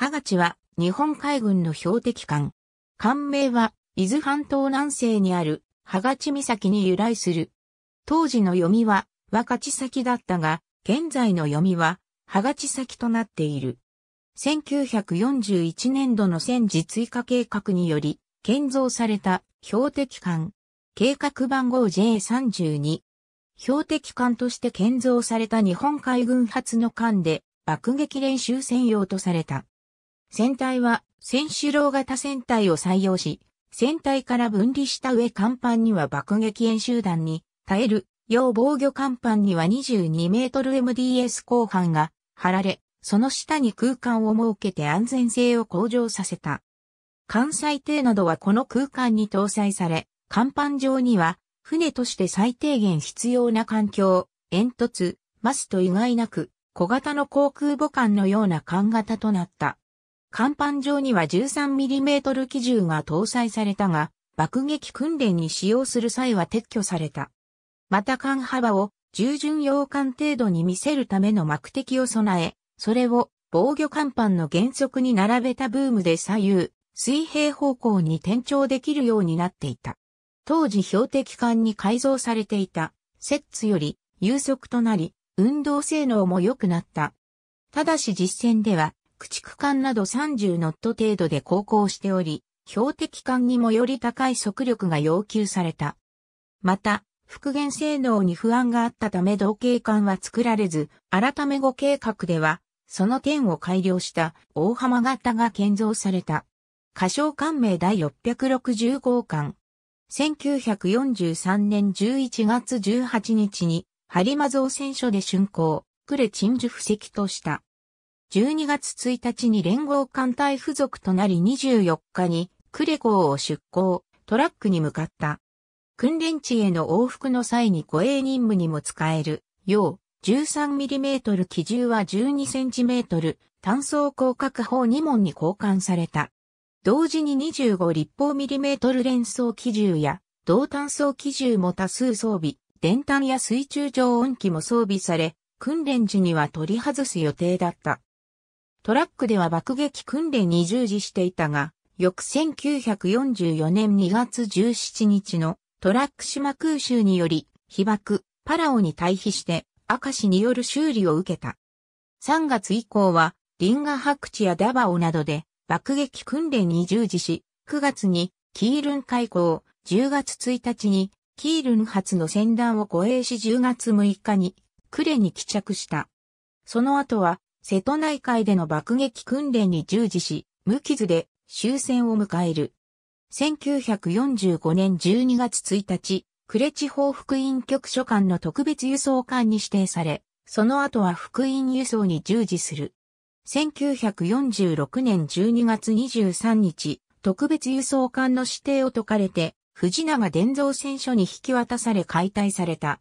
ハガチは日本海軍の標的艦。艦名は伊豆半島南西にあるハガチ岬に由来する。当時の読みは若地先だったが、現在の読みはハガチ先となっている。1941年度の戦時追加計画により建造された標的艦。計画番号 J32。標的艦として建造された日本海軍発の艦で爆撃練習専用とされた。船体は、選手楼型船体を採用し、船体から分離した上甲板には爆撃演習弾に耐える、要防御甲板には22メートル MDS 後半が張られ、その下に空間を設けて安全性を向上させた。関西艇などはこの空間に搭載され、甲板上には、船として最低限必要な環境、煙突、マスト以外なく、小型の航空母艦のような艦型となった。甲板上には 13mm 機銃が搭載されたが、爆撃訓練に使用する際は撤去された。また艦幅を従順洋艦程度に見せるための幕的を備え、それを防御甲板の原則に並べたブームで左右、水平方向に転調できるようになっていた。当時標的艦に改造されていた、セッツより有速となり、運動性能も良くなった。ただし実戦では、駆逐艦など30ノット程度で航行しており、標的艦にもより高い速力が要求された。また、復元性能に不安があったため同型艦は作られず、改め後計画では、その点を改良した大浜型が建造された。仮称艦名第660号艦。1943年11月18日に、播磨造船所で竣工、呉鎮守布石とした。12月1日に連合艦隊付属となり24日にクレ港を出港、トラックに向かった。訓練地への往復の際に護衛任務にも使える、よう、13mm 機銃は 12cm 単装広角砲2門に交換された。同時に25立方ミリメートル連装機銃や同単装機銃も多数装備、電端や水中上温機も装備され、訓練時には取り外す予定だった。トラックでは爆撃訓練に従事していたが、翌1944年2月17日のトラック島空襲により被爆、パラオに退避して赤市による修理を受けた。3月以降はリンガ白地やダバオなどで爆撃訓練に従事し、9月にキールン開港、10月1日にキールン発の船団を護衛し10月6日にクレに帰着した。その後は瀬戸内海での爆撃訓練に従事し、無傷で終戦を迎える。1945年12月1日、呉地方福音局所管の特別輸送艦に指定され、その後は福音輸送に従事する。1946年12月23日、特別輸送艦の指定を解かれて、藤永伝蔵船所に引き渡され解体された。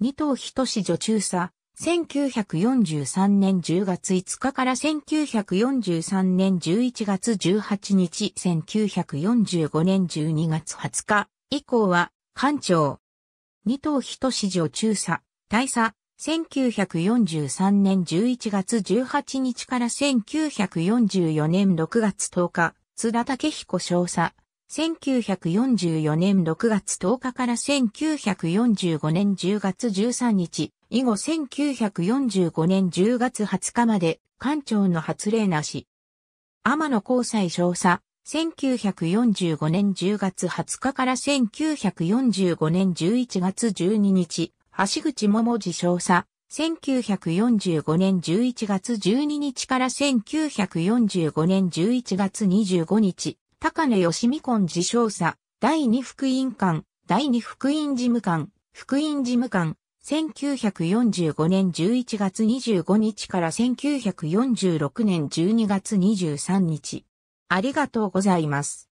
二等人志女中佐、1943年10月5日から1943年11月18日、1945年12月20日以降は、艦長。二等人市場中佐、大佐、1943年11月18日から1944年6月10日、津田武彦少佐、1944年6月10日から1945年10月13日、以後1945年10月20日まで館長の発令なし。天野交際少佐、1945年10月20日から1945年11月12日、橋口桃次少佐、1945年11月12日から1945年11月25日、高根義美根次少佐、第二福音館、第二福音事務官、福音事務官、1945年11月25日から1946年12月23日。ありがとうございます。